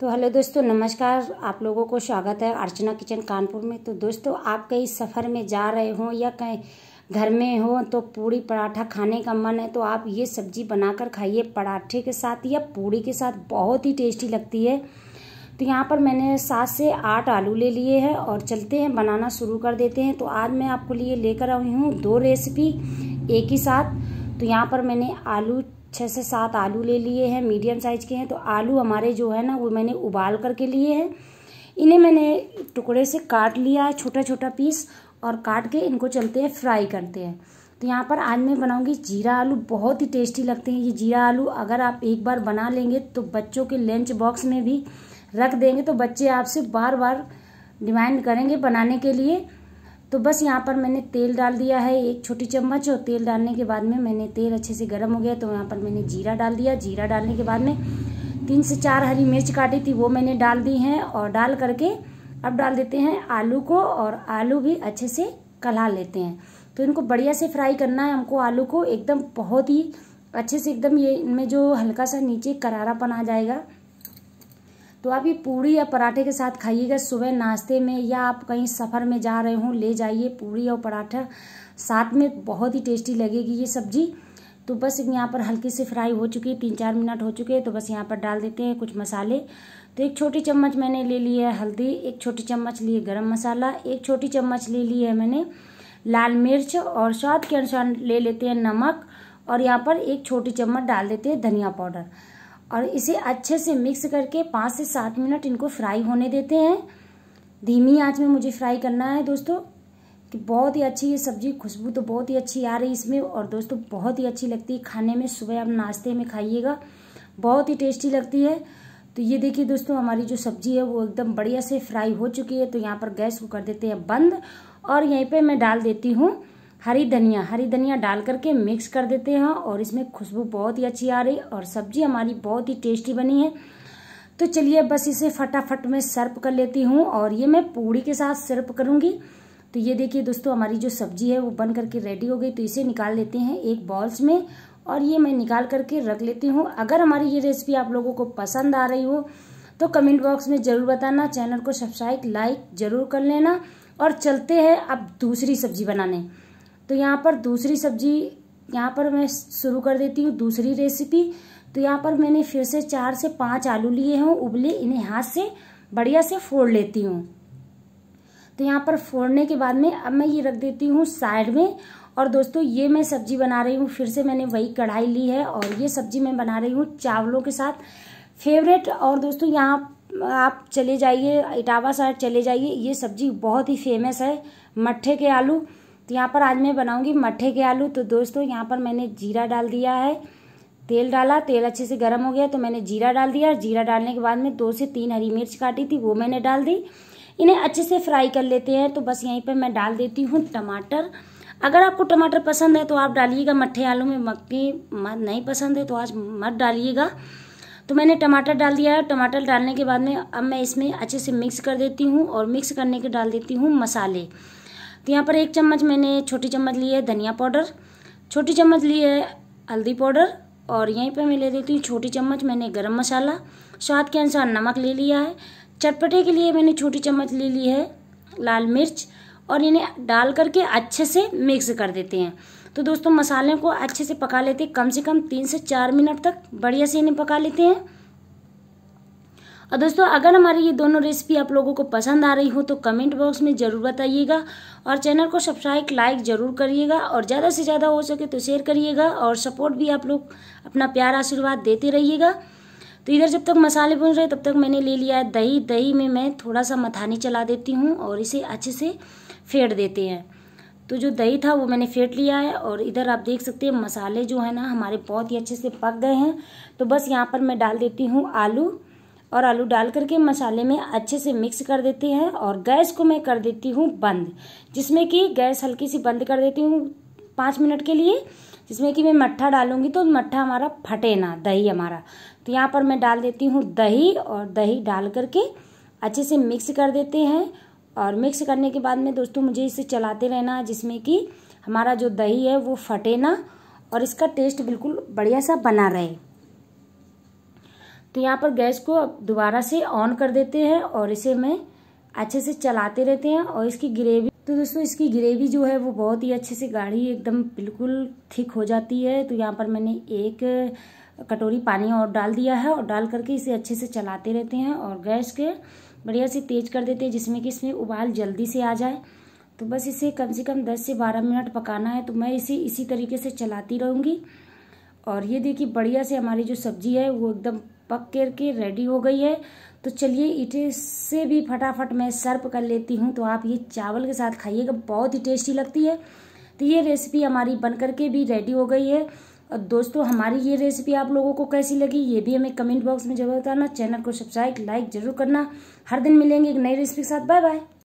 तो हेलो दोस्तों नमस्कार आप लोगों को स्वागत है अर्चना किचन कानपुर में तो दोस्तों आप कहीं सफ़र में जा रहे हों या कहीं घर में हो तो पूड़ी पराठा खाने का मन है तो आप ये सब्जी बनाकर खाइए पराठे के साथ या पूड़ी के साथ बहुत ही टेस्टी लगती है तो यहाँ पर मैंने सात से आठ आलू ले लिए हैं और चलते हैं बनाना शुरू कर देते हैं तो आज मैं आपको लिए लेकर आई हूँ दो रेसिपी एक ही साथ तो यहाँ पर मैंने आलू छः से सात आलू ले लिए हैं मीडियम साइज़ के हैं तो आलू हमारे जो है ना वो मैंने उबाल करके लिए हैं इन्हें मैंने टुकड़े से काट लिया है छोटा छोटा पीस और काट के इनको चलते हैं फ्राई करते हैं तो यहाँ पर आज मैं बनाऊंगी जीरा आलू बहुत ही टेस्टी लगते हैं ये जीरा आलू अगर आप एक बार बना लेंगे तो बच्चों के लंच बॉक्स में भी रख देंगे तो बच्चे आपसे बार बार डिमांड करेंगे बनाने के लिए तो बस यहाँ पर मैंने तेल डाल दिया है एक छोटी चम्मच और तेल डालने के बाद में मैंने तेल अच्छे से गर्म हो गया तो यहाँ पर मैंने जीरा डाल दिया जीरा डालने के बाद में तीन से चार हरी मिर्च काटी थी वो मैंने डाल दी हैं और डाल करके अब डाल देते हैं आलू को और आलू भी अच्छे से कला लेते हैं तो इनको बढ़िया से फ्राई करना है हमको आलू को एकदम बहुत ही अच्छे से एकदम ये इनमें जो हल्का सा नीचे करारापन आ जाएगा तो आप ये पूड़ी या पराठे के साथ खाइएगा सुबह नाश्ते में या आप कहीं सफ़र में जा रहे हों ले जाइए पूड़ी और पराठा साथ में बहुत ही टेस्टी लगेगी ये सब्ज़ी तो बस यहाँ पर हल्की सी फ्राई हो चुकी है तीन चार मिनट हो चुके हैं तो बस यहाँ पर डाल देते हैं कुछ मसाले तो एक छोटी चम्मच मैंने ले ली है हल्दी एक छोटी चम्मच लिए गरम मसाला एक छोटी चम्मच ले ली है मैंने लाल मिर्च और स्वाद के अनुसार ले लेते हैं नमक और यहाँ पर एक छोटी चम्मच डाल देते हैं धनिया पाउडर और इसे अच्छे से मिक्स करके पाँच से सात मिनट इनको फ्राई होने देते हैं धीमी आंच में मुझे फ्राई करना है दोस्तों कि बहुत ही अच्छी ये सब्ज़ी खुशबू तो बहुत ही अच्छी आ रही इसमें और दोस्तों बहुत ही अच्छी लगती है खाने में सुबह आप नाश्ते में खाइएगा बहुत ही टेस्टी लगती है तो ये देखिए दोस्तों हमारी जो सब्ज़ी है वो एकदम बढ़िया से फ्राई हो चुकी है तो यहाँ पर गैस को कर देते हैं बंद और यहीं पर मैं डाल देती हूँ हरी धनिया हरी धनिया डाल करके मिक्स कर देते हैं और इसमें खुशबू बहुत ही अच्छी आ रही और सब्जी हमारी बहुत ही टेस्टी बनी है तो चलिए बस इसे फटाफट में सर्व कर लेती हूँ और ये मैं पूड़ी के साथ सर्व करूँगी तो ये देखिए दोस्तों हमारी जो सब्जी है वो बन करके रेडी हो गई तो इसे निकाल लेते हैं एक बॉल्स में और ये मैं निकाल करके रख लेती हूँ अगर हमारी ये रेसिपी आप लोगों को पसंद आ रही हो तो कमेंट बॉक्स में ज़रूर बताना चैनल को सब्सक्राइब लाइक ज़रूर कर लेना और चलते हैं अब दूसरी सब्जी बनाने तो यहाँ पर दूसरी सब्जी यहाँ पर मैं शुरू कर देती हूँ दूसरी रेसिपी तो यहाँ पर मैंने फिर से चार से पाँच आलू लिए हैं उबले इन्हें हाथ से बढ़िया से फोड़ लेती हूँ तो यहाँ पर फोड़ने के बाद में अब मैं ये रख देती हूँ साइड में और दोस्तों ये मैं सब्जी बना रही हूँ फिर से मैंने वही कढ़ाई ली है और ये सब्जी मैं बना रही हूँ चावलों के साथ फेवरेट और दोस्तों यहाँ आप चले जाइए इटावा साइड चले जाइए ये सब्जी बहुत ही फेमस है मट्ठे के आलू तो यहाँ पर आज मैं बनाऊँगी मट्ठे के आलू तो दोस्तों यहाँ पर मैंने जीरा डाल दिया है तेल डाला तेल अच्छे से गर्म हो गया तो मैंने जीरा डाल दिया जीरा डालने के बाद में दो से तीन हरी मिर्च काटी थी वो मैंने डाल दी इन्हें अच्छे से फ्राई कर लेते हैं तो बस यहीं पर मैं डाल देती हूँ टमाटर अगर आपको टमाटर पसंद है तो आप डालिएगा मट्ठे आलू में मत नहीं पसंद है तो आज मत डालिएगा तो मैंने टमाटर डाल दिया है टमाटर डालने के बाद में अब मैं इसमें अच्छे से मिक्स कर देती हूँ और मिक्स करने के डाल देती हूँ मसाले तो यहाँ पर एक चम्मच मैंने छोटी चम्मच ली है धनिया पाउडर छोटी चम्मच ली है हल्दी पाउडर और यहीं पे मैं ले देती हूँ छोटी चम्मच मैंने गरम मसाला स्वाद के अनुसार नमक ले लिया है चटपटे के लिए मैंने छोटी चम्मच ले ली है लाल मिर्च और इन्हें डाल करके अच्छे से मिक्स कर देते हैं तो दोस्तों मसाले को अच्छे से पका लेते हैं कम से कम तीन से चार मिनट तक बढ़िया से इन्हें पका लेते हैं और दोस्तों अगर हमारी ये दोनों रेसिपी आप लोगों को पसंद आ रही हो तो कमेंट बॉक्स में ज़रूर बताइएगा और चैनल को सब्सक्राइब लाइक ज़रूर करिएगा और ज़्यादा से ज़्यादा हो सके तो शेयर करिएगा और सपोर्ट भी आप लोग अपना प्यार आशीर्वाद देते रहिएगा तो इधर जब तक मसाले भून रहे तब तक मैंने ले लिया है दही दही में मैं थोड़ा सा मथानी चला देती हूँ और इसे अच्छे से फेंट देते हैं तो जो दही था वो मैंने फेंट लिया है और इधर आप देख सकते हैं मसाले जो है ना हमारे बहुत ही अच्छे से पक गए हैं तो बस यहाँ पर मैं डाल देती हूँ आलू और आलू डाल करके मसाले में अच्छे से मिक्स कर देते हैं और गैस को मैं कर देती हूँ बंद जिसमें कि गैस हल्की सी बंद कर देती हूँ पाँच मिनट के लिए जिसमें कि मैं मट्ठा डालूंगी तो मट्ठा हमारा फटे ना दही हमारा तो यहाँ पर मैं डाल देती हूँ दही और दही डाल करके अच्छे से मिक्स कर देते हैं और मिक्स करने के बाद में दोस्तों मुझे इसे चलाते रहना जिसमें कि हमारा जो दही है वो फटे ना और इसका टेस्ट बिल्कुल बढ़िया सा बना रहे तो यहाँ पर गैस को दोबारा से ऑन कर देते हैं और इसे मैं अच्छे से चलाते रहते हैं और इसकी ग्रेवी तो दोस्तों इसकी ग्रेवी जो है वो बहुत ही अच्छे से गाढ़ी एकदम बिल्कुल थिक हो जाती है तो यहाँ पर मैंने एक कटोरी पानी और डाल दिया है और डाल करके इसे अच्छे से चलाते रहते हैं और गैस के बढ़िया से तेज कर देते हैं जिसमें कि इसमें उबाल जल्दी से आ जाए तो बस इसे कम से कम 10 से 12 मिनट पकाना है तो मैं इसे इसी तरीके से चलाती रहूँगी और ये देखिए बढ़िया से हमारी जो सब्ज़ी है वो एकदम पक कर के रेडी हो गई है तो चलिए इटे से भी फटाफट मैं सर्व कर लेती हूँ तो आप ये चावल के साथ खाइएगा बहुत ही टेस्टी लगती है तो ये रेसिपी हमारी बन कर के भी रेडी हो गई है और दोस्तों हमारी ये रेसिपी आप लोगों को कैसी लगी ये भी हमें कमेंट बॉक्स में जरूर बताना चैनल को सब्सक्राइब लाइक जरूर करना हर दिन मिलेंगे एक नई रेसिपी के साथ बाय बाय